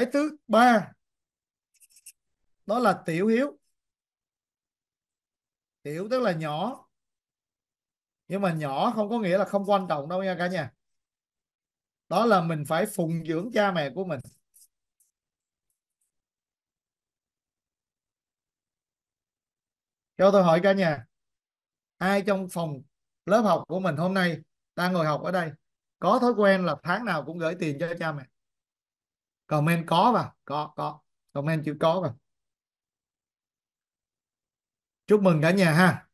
cái thứ ba đó là tiểu hiếu tiểu tức là nhỏ nhưng mà nhỏ không có nghĩa là không quan trọng đâu nha cả nhà đó là mình phải phụng dưỡng cha mẹ của mình cho tôi hỏi cả nhà ai trong phòng lớp học của mình hôm nay đang ngồi học ở đây có thói quen là tháng nào cũng gửi tiền cho cha mẹ comment có vào có có comment chữ có vào chúc mừng cả nhà ha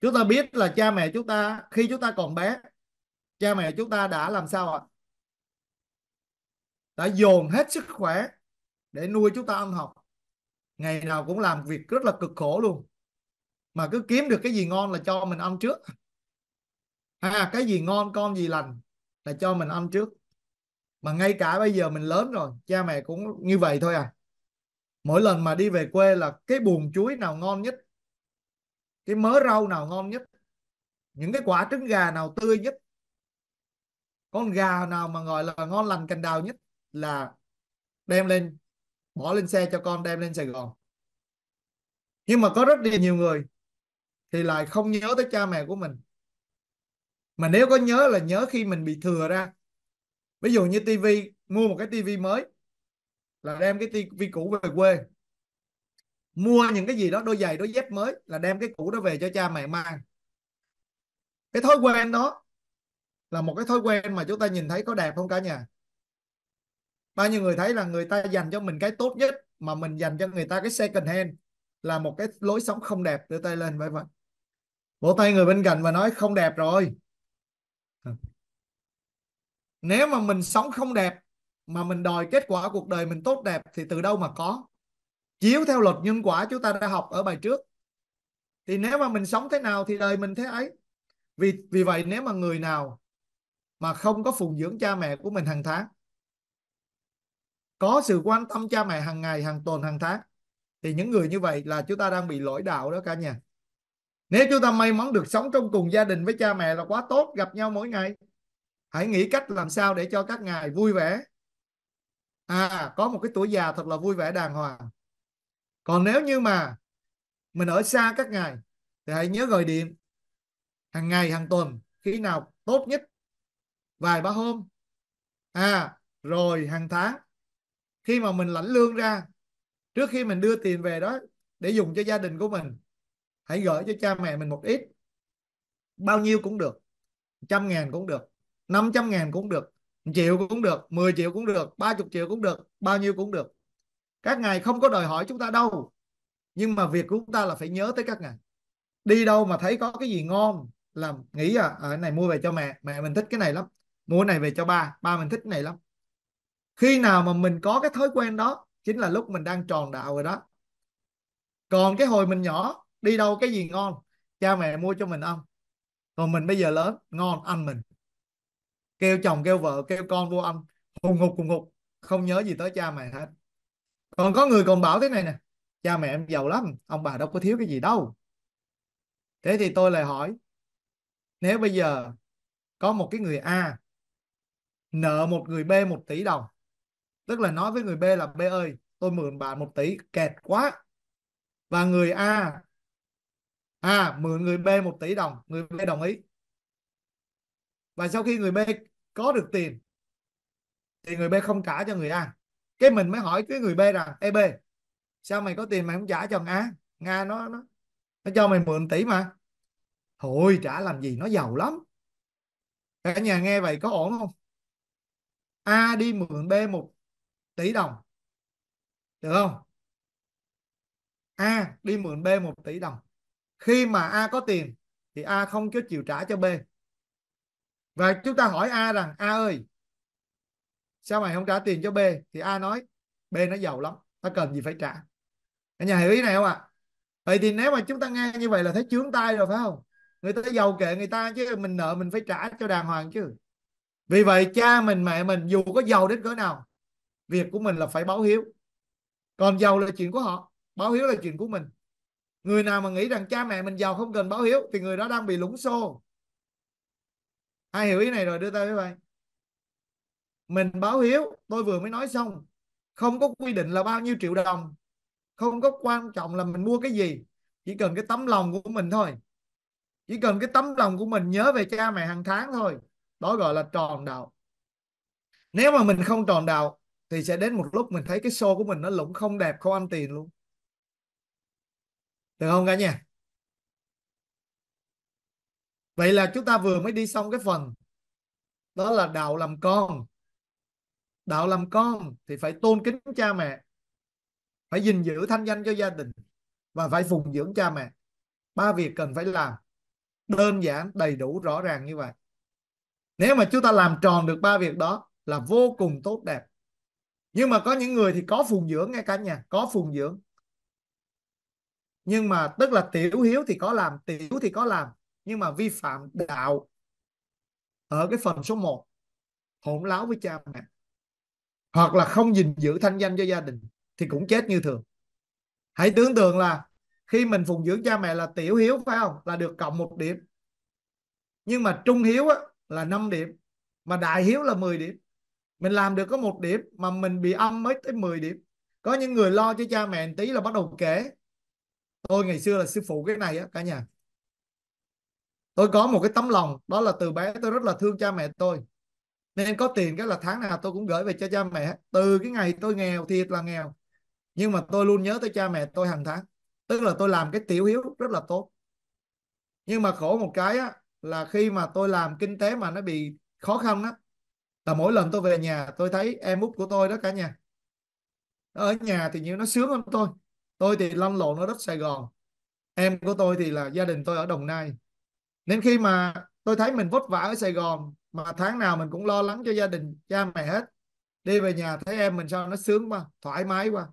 chúng ta biết là cha mẹ chúng ta khi chúng ta còn bé cha mẹ chúng ta đã làm sao ạ đã dồn hết sức khỏe để nuôi chúng ta ăn học ngày nào cũng làm việc rất là cực khổ luôn mà cứ kiếm được cái gì ngon là cho mình ăn trước à, cái gì ngon con gì lành là cho mình ăn trước mà ngay cả bây giờ mình lớn rồi cha mẹ cũng như vậy thôi à mỗi lần mà đi về quê là cái buồn chuối nào ngon nhất cái mớ rau nào ngon nhất những cái quả trứng gà nào tươi nhất con gà nào mà gọi là ngon lành cành đào nhất là đem lên bỏ lên xe cho con đem lên Sài Gòn nhưng mà có rất là nhiều người thì lại không nhớ tới cha mẹ của mình mà nếu có nhớ là nhớ khi mình bị thừa ra ví dụ như tivi mua một cái tivi mới là đem cái tivi cũ về quê mua những cái gì đó đôi giày đôi dép mới là đem cái cũ đó về cho cha mẹ mang cái thói quen đó là một cái thói quen mà chúng ta nhìn thấy có đẹp không cả nhà bao nhiêu người thấy là người ta dành cho mình cái tốt nhất mà mình dành cho người ta cái second hand là một cái lối sống không đẹp đưa tay lên vậy vậy vỗ tay người bên cạnh và nói không đẹp rồi nếu mà mình sống không đẹp mà mình đòi kết quả cuộc đời mình tốt đẹp thì từ đâu mà có chiếu theo luật nhân quả chúng ta đã học ở bài trước thì nếu mà mình sống thế nào thì đời mình thế ấy vì vì vậy nếu mà người nào mà không có phụng dưỡng cha mẹ của mình hàng tháng có sự quan tâm cha mẹ hàng ngày hàng tuần hàng tháng thì những người như vậy là chúng ta đang bị lỗi đạo đó cả nhà nếu chúng ta may mắn được sống trong cùng gia đình với cha mẹ là quá tốt gặp nhau mỗi ngày hãy nghĩ cách làm sao để cho các ngài vui vẻ à có một cái tuổi già thật là vui vẻ đàng hoàng còn nếu như mà mình ở xa các ngài thì hãy nhớ gọi điện hàng ngày hàng tuần khi nào tốt nhất vài ba hôm à rồi hàng tháng khi mà mình lãnh lương ra trước khi mình đưa tiền về đó để dùng cho gia đình của mình hãy gửi cho cha mẹ mình một ít bao nhiêu cũng được trăm ngàn cũng được 500 ngàn cũng được triệu cũng được 10 triệu cũng được 30 triệu cũng được bao nhiêu cũng được các ngài không có đòi hỏi chúng ta đâu nhưng mà việc của chúng ta là phải nhớ tới các ngài đi đâu mà thấy có cái gì ngon là nghĩ à, ở ờ, này mua về cho mẹ mẹ mình thích cái này lắm mua này về cho ba ba mình thích cái này lắm khi nào mà mình có cái thói quen đó chính là lúc mình đang tròn đạo rồi đó còn cái hồi mình nhỏ đi đâu cái gì ngon cha mẹ mua cho mình ăn còn mình bây giờ lớn ngon ăn mình kêu chồng kêu vợ kêu con vô âm hùng hục hùng hục không nhớ gì tới cha mẹ hết còn có người còn bảo thế này nè cha mẹ em giàu lắm ông bà đâu có thiếu cái gì đâu thế thì tôi lại hỏi nếu bây giờ có một cái người A nợ một người B một tỷ đồng tức là nói với người B là B ơi tôi mượn bạn một tỷ kẹt quá và người A à mượn người B một tỷ đồng người B đồng ý và sau khi người B có được tiền thì người B không trả cho người A cái mình mới hỏi cái người B rằng ê B sao mày có tiền mày không trả cho Nga Nga nó nó, nó cho mày mượn tỷ mà thôi trả làm gì nó giàu lắm cả nhà nghe vậy có ổn không A đi mượn B một tỷ đồng được không A đi mượn B một tỷ đồng khi mà A có tiền thì A không có chịu trả cho B và chúng ta hỏi a rằng a ơi sao mày không trả tiền cho b thì a nói b nó giàu lắm nó cần gì phải trả ở nhà hiểu ý này không ạ à? vậy thì nếu mà chúng ta nghe như vậy là thấy chướng tay rồi phải không người ta giàu kệ người ta chứ mình nợ mình phải trả cho đàng hoàng chứ vì vậy cha mình mẹ mình dù có giàu đến cỡ nào việc của mình là phải báo hiếu còn giàu là chuyện của họ báo hiếu là chuyện của mình người nào mà nghĩ rằng cha mẹ mình giàu không cần báo hiếu thì người đó đang bị lũng xô ai hiểu ý này rồi đưa tay với bạn, mình báo hiếu tôi vừa mới nói xong không có quy định là bao nhiêu triệu đồng không có quan trọng là mình mua cái gì chỉ cần cái tấm lòng của mình thôi chỉ cần cái tấm lòng của mình nhớ về cha mẹ hàng tháng thôi đó gọi là tròn đạo nếu mà mình không tròn đạo thì sẽ đến một lúc mình thấy cái show của mình nó lũng không đẹp không ăn tiền luôn được không cả nhà Vậy là chúng ta vừa mới đi xong cái phần đó là đạo làm con. Đạo làm con thì phải tôn kính cha mẹ, phải gìn giữ thanh danh cho gia đình và phải phụng dưỡng cha mẹ. Ba việc cần phải làm. Đơn giản, đầy đủ, rõ ràng như vậy. Nếu mà chúng ta làm tròn được ba việc đó là vô cùng tốt đẹp. Nhưng mà có những người thì có phụng dưỡng ngay cả nhà, có phụng dưỡng. Nhưng mà tức là tiểu hiếu thì có làm, tiểu thì có làm, nhưng mà vi phạm đạo ở cái phần số 1 hỗn láo với cha mẹ hoặc là không gìn giữ thanh danh cho gia đình thì cũng chết như thường hãy tưởng tượng là khi mình phụng dưỡng cha mẹ là tiểu hiếu phải không là được cộng một điểm nhưng mà trung hiếu á, là 5 điểm mà đại hiếu là 10 điểm mình làm được có một điểm mà mình bị âm mới tới 10 điểm có những người lo cho cha mẹ tí là bắt đầu kể tôi ngày xưa là sư phụ cái này á cả nhà tôi có một cái tấm lòng đó là từ bé tôi rất là thương cha mẹ tôi nên có tiền cái là tháng nào tôi cũng gửi về cho cha mẹ từ cái ngày tôi nghèo thiệt là nghèo nhưng mà tôi luôn nhớ tới cha mẹ tôi hàng tháng tức là tôi làm cái tiểu hiếu rất là tốt nhưng mà khổ một cái á, là khi mà tôi làm kinh tế mà nó bị khó khăn á là mỗi lần tôi về nhà tôi thấy em út của tôi đó cả nhà ở nhà thì nhiều nó sướng hơn tôi tôi thì lăn lộn ở đất Sài Gòn em của tôi thì là gia đình tôi ở Đồng Nai nên khi mà tôi thấy mình vất vả ở Sài Gòn mà tháng nào mình cũng lo lắng cho gia đình cha mẹ hết đi về nhà thấy em mình sao nó sướng quá thoải mái quá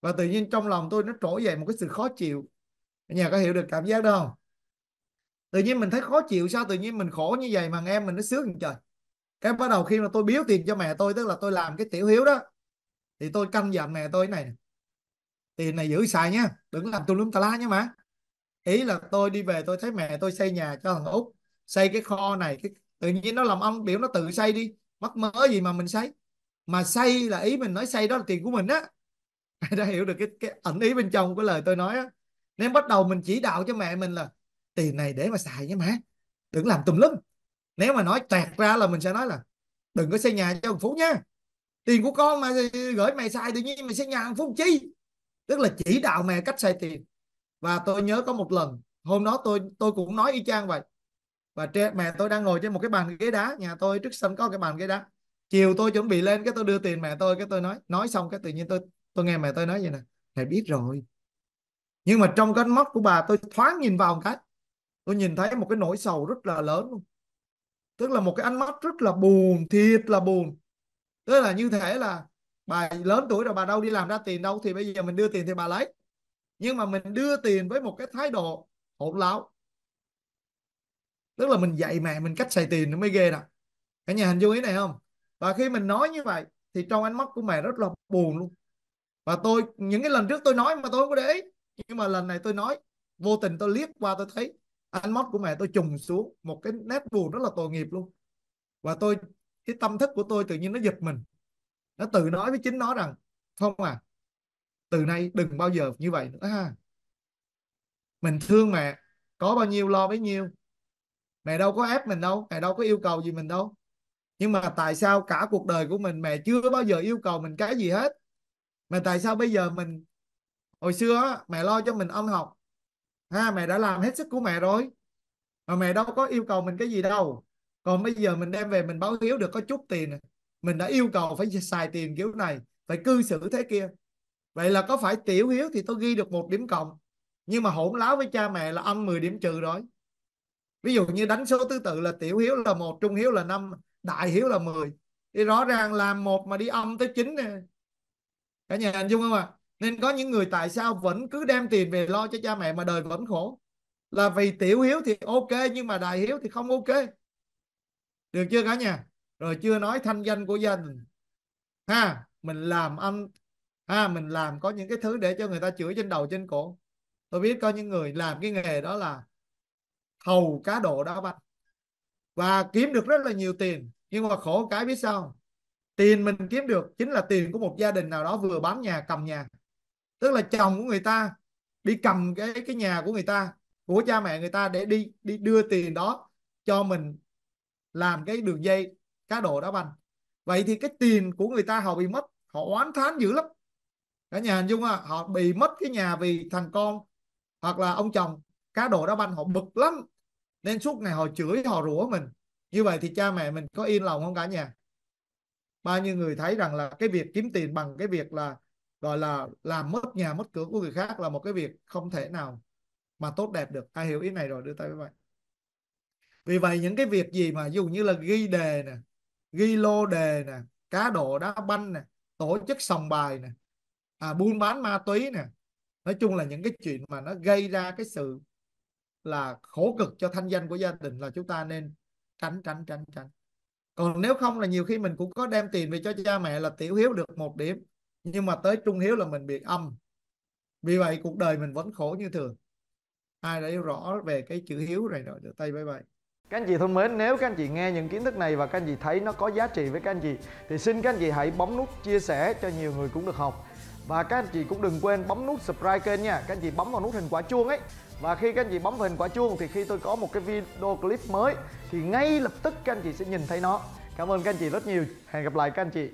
và tự nhiên trong lòng tôi nó trỗi dậy một cái sự khó chịu nhà có hiểu được cảm giác đâu không tự nhiên mình thấy khó chịu sao tự nhiên mình khổ như vậy mà em mình nó sướng trời cái bắt đầu khi mà tôi biếu tiền cho mẹ tôi tức là tôi làm cái tiểu hiếu đó thì tôi canh dặn mẹ tôi này tiền này giữ xài nhá đừng làm tôi lúng ta la nhé mà ý là tôi đi về tôi thấy mẹ tôi xây nhà cho thằng út xây cái kho này cái tự nhiên nó làm ông biểu nó tự xây đi mắc mớ gì mà mình xây mà xây là ý mình nói xây đó là tiền của mình á đã hiểu được cái, cái ẩn ý bên trong của lời tôi nói á nên bắt đầu mình chỉ đạo cho mẹ mình là tiền này để mà xài nhé má đừng làm tùm lum nếu mà nói tẹt ra là mình sẽ nói là đừng có xây nhà cho ông phú nha tiền của con mà gửi mày xài tự nhiên mày xây nhà ông phú chi tức là chỉ đạo mẹ cách xài tiền và tôi nhớ có một lần hôm đó tôi tôi cũng nói y chang vậy và tre, mẹ tôi đang ngồi trên một cái bàn ghế đá nhà tôi trước sân có cái bàn ghế đá chiều tôi chuẩn bị lên cái tôi đưa tiền mẹ tôi cái tôi nói nói xong cái tự nhiên tôi tôi nghe mẹ tôi nói vậy nè thầy biết rồi nhưng mà trong cái mắt của bà tôi thoáng nhìn vào một cái tôi nhìn thấy một cái nỗi sầu rất là lớn luôn tức là một cái ánh mắt rất là buồn thiệt là buồn tức là như thế là bà lớn tuổi rồi bà đâu đi làm ra tiền đâu thì bây giờ mình đưa tiền thì bà lấy nhưng mà mình đưa tiền với một cái thái độ hỗn láo tức là mình dạy mẹ mình cách xài tiền nó mới ghê nè cả nhà hình dung ý này không và khi mình nói như vậy thì trong ánh mắt của mẹ rất là buồn luôn và tôi những cái lần trước tôi nói mà tôi không có để ý nhưng mà lần này tôi nói vô tình tôi liếc qua tôi thấy ánh mắt của mẹ tôi trùng xuống một cái nét buồn rất là tội nghiệp luôn và tôi cái tâm thức của tôi tự nhiên nó giật mình nó tự nói với chính nó rằng không à từ nay đừng bao giờ như vậy nữa ha mình thương mẹ có bao nhiêu lo bấy nhiêu mẹ đâu có ép mình đâu mẹ đâu có yêu cầu gì mình đâu nhưng mà tại sao cả cuộc đời của mình mẹ chưa bao giờ yêu cầu mình cái gì hết mà tại sao bây giờ mình hồi xưa mẹ lo cho mình ăn học ha mẹ đã làm hết sức của mẹ rồi mà mẹ đâu có yêu cầu mình cái gì đâu còn bây giờ mình đem về mình báo hiếu được có chút tiền mình đã yêu cầu phải xài tiền kiểu này phải cư xử thế kia vậy là có phải tiểu hiếu thì tôi ghi được một điểm cộng nhưng mà hỗn láo với cha mẹ là âm 10 điểm trừ rồi ví dụ như đánh số thứ tự là tiểu hiếu là một trung hiếu là năm đại hiếu là 10 thì rõ ràng làm một mà đi âm tới chín nè cả nhà anh dung không ạ à? nên có những người tại sao vẫn cứ đem tiền về lo cho cha mẹ mà đời vẫn khổ là vì tiểu hiếu thì ok nhưng mà đại hiếu thì không ok được chưa cả nhà rồi chưa nói thanh danh của gia đình ha mình làm âm à, mình làm có những cái thứ để cho người ta chửi trên đầu trên cổ tôi biết có những người làm cái nghề đó là hầu cá độ đá banh và kiếm được rất là nhiều tiền nhưng mà khổ cái biết sao tiền mình kiếm được chính là tiền của một gia đình nào đó vừa bán nhà cầm nhà tức là chồng của người ta đi cầm cái cái nhà của người ta của cha mẹ người ta để đi đi đưa tiền đó cho mình làm cái đường dây cá độ đá banh vậy thì cái tiền của người ta họ bị mất họ oán thán dữ lắm cả nhà hình dung à, họ bị mất cái nhà vì thằng con hoặc là ông chồng cá độ đá banh họ bực lắm nên suốt ngày họ chửi họ rủa mình như vậy thì cha mẹ mình có yên lòng không cả nhà bao nhiêu người thấy rằng là cái việc kiếm tiền bằng cái việc là gọi là làm mất nhà mất cửa của người khác là một cái việc không thể nào mà tốt đẹp được ai hiểu ý này rồi đưa tay với bạn vì vậy những cái việc gì mà dù như là ghi đề nè ghi lô đề nè cá độ đá banh nè tổ chức sòng bài nè à, buôn bán ma túy nè nói chung là những cái chuyện mà nó gây ra cái sự là khổ cực cho thanh danh của gia đình là chúng ta nên tránh tránh tránh tránh còn nếu không là nhiều khi mình cũng có đem tiền về cho cha mẹ là tiểu hiếu được một điểm nhưng mà tới trung hiếu là mình bị âm vì vậy cuộc đời mình vẫn khổ như thường ai đã hiểu rõ về cái chữ hiếu này rồi được tay bye bye các anh chị thân mến, nếu các anh chị nghe những kiến thức này và các anh chị thấy nó có giá trị với các anh chị thì xin các anh chị hãy bấm nút chia sẻ cho nhiều người cũng được học. Và các anh chị cũng đừng quên bấm nút subscribe kênh nha Các anh chị bấm vào nút hình quả chuông ấy Và khi các anh chị bấm vào hình quả chuông thì khi tôi có một cái video clip mới Thì ngay lập tức các anh chị sẽ nhìn thấy nó Cảm ơn các anh chị rất nhiều Hẹn gặp lại các anh chị